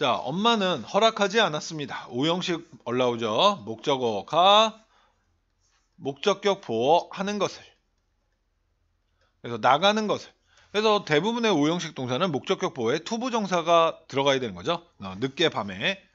자, 엄마는 허락하지 않았습니다. 오형식 올라오죠. 목적어 가 목적격 보호하는 것을 그래서 나가는 것을 그래서 대부분의 오형식 동사는 목적격 보호에 투부정사가 들어가야 되는 거죠. 어, 늦게 밤에